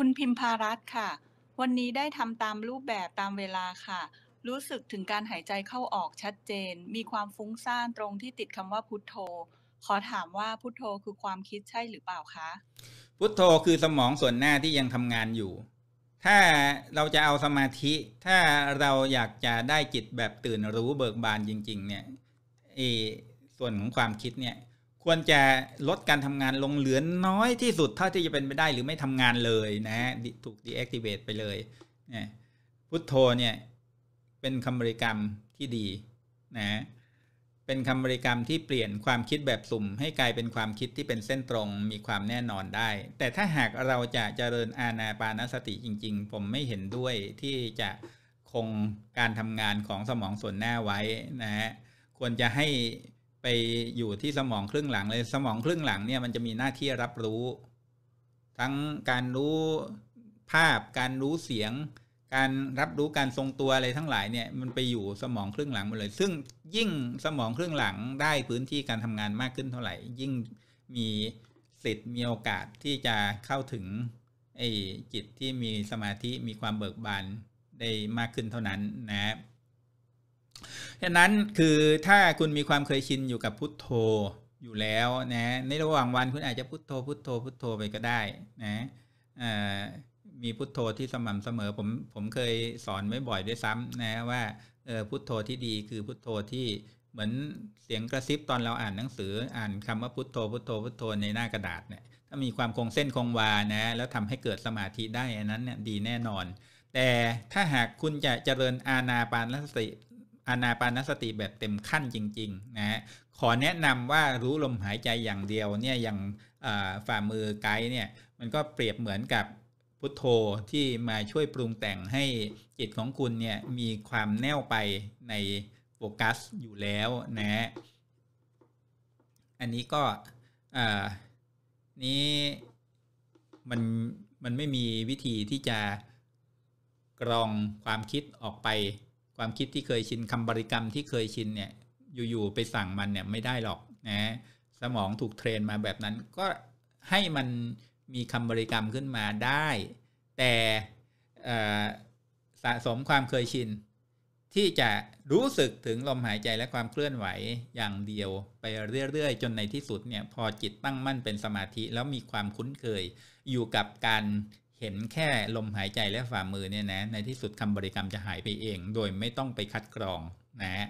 คุณพิมพารัตน์ค่ะ วันนี้ได้ทำตามรูปแบบตามเวลาค่ะ รู้สึกถึงการหายใจเข้าออกชัดเจน มีความฟุ้งซ่านตรงที่ติดคำว่าพุทโธ ขอถามว่าพุทโธคือความคิดใช่หรือเปล่าคะ พุทโธคือสมองส่วนหน้าที่ยังทำงานอยู่ ถ้าเราจะเอาสมาธิ ถ้าเราอยากจะได้จิตแบบตื่นรู้เบิกบานจริงๆเนี่ยอส่วนของความคิดเนี่ยควรจะลดการทำงานลงเหลือน้อยที่สุดเท่าที่จะเป็นไปได้หรือไม่ทำงานเลยนะถูก deactivate ไปเลยนะพุทโธเนี่ยเป็นคำบริกรรมที่ดีนะเป็นคำบริกรรมที่เปลี่ยนความคิดแบบสุ่ม ให้กลายเป็นความคิดที่เป็นเส้นตรงมีความแน่นอนได้ แต่ถ้าหากเราจะเจริญอาณาปานสติจริง ๆ ผมไม่เห็นด้วยที่จะคงการทำงานของสมองส่วนหน้าไว้นะฮะควรจะให้ไปอยู่ที่สมองครึ่งหลังเลย สมองครึ่งหลังเนี่ยมันจะมีหน้าที่รับรู้ ทั้งการรู้ภาพ การรู้เสียง การรับรู้การทรงตัวอะไรทั้งหลายเนี่ยมันไปอยู่สมองครึ่งหลังหมดเลย ซึ่งยิ่งสมองครึ่งหลังได้พื้นที่การทำงานมากขึ้นเท่าไหร่ยิ่งมีสิทธิ์มีโอกาสที่จะเข้าถึงไอ้จิตที่มีสมาธิมีความเบิกบานได้มากขึ้นเท่านั้นนะครับฉะนั้นคือถ้าคุณมีความเคยชินอยู่กับพุทโธอยู่แล้วนะในระหว่างวันคุณอาจจะพุทโธพุทโธพุทโธไปก็ได้นะมีพุทโธที่สม่ำเสมอผมผมเคยสอนไว้บ่อยด้วยซ้ำนะว่าพุทโธที่ดีคือพุทโธที่เหมือนเสียงกระซิบตอนเราอ่านหนังสือ อ่านคำว่าพุทโธพุทโธพุทโธในหน้ากระดาษเนี่ยถ้ามีความคงเส้นคงวานะแล้วทำให้เกิดสมาธิได้อันนั้นเนี่ยดีแน่นอน แต่ถ้าหากคุณจะเจริญอาณาปานสติอานาปานสติแบบเต็มขั้นจริงๆนะฮะขอแนะนำว่ารู้ลมหายใจอย่างเดียวเนี่ยอย่างฝ่ามือไกด์เนี่ยมันก็เปรียบเหมือนกับพุทโธที่มาช่วยปรุงแต่งให้จิตของคุณเนี่ยมีความแน่วไปในโฟกัสอยู่แล้วนะฮะอันนี้ก็นี้มันมันไม่มีวิธีที่จะกรองความคิดออกไปความคิดที่เคยชินคำบริกรรมที่เคยชินเนี่ยอยู่ๆไปสั่งมันเนี่ยไม่ได้หรอกนะสมองถูกเทรนมาแบบนั้น ก็ให้มันมีคำบริกรรมขึ้นมาได้ แต่สะสมความเคยชินที่จะรู้สึกถึงลมหายใจและความเคลื่อนไหวอย่างเดียว ไปเรื่อยๆ จนในที่สุดเนี่ยพอจิตตั้งมั่นเป็นสมาธิ แล้วมีความคุ้นเคยอยู่กับการเห็นแค่ลมหายใจและฝ่ามือเนี่ยนะ ในที่สุดคำบริกรรมจะหายไปเอง โดยไม่ต้องไปคัดกรองนะฮะ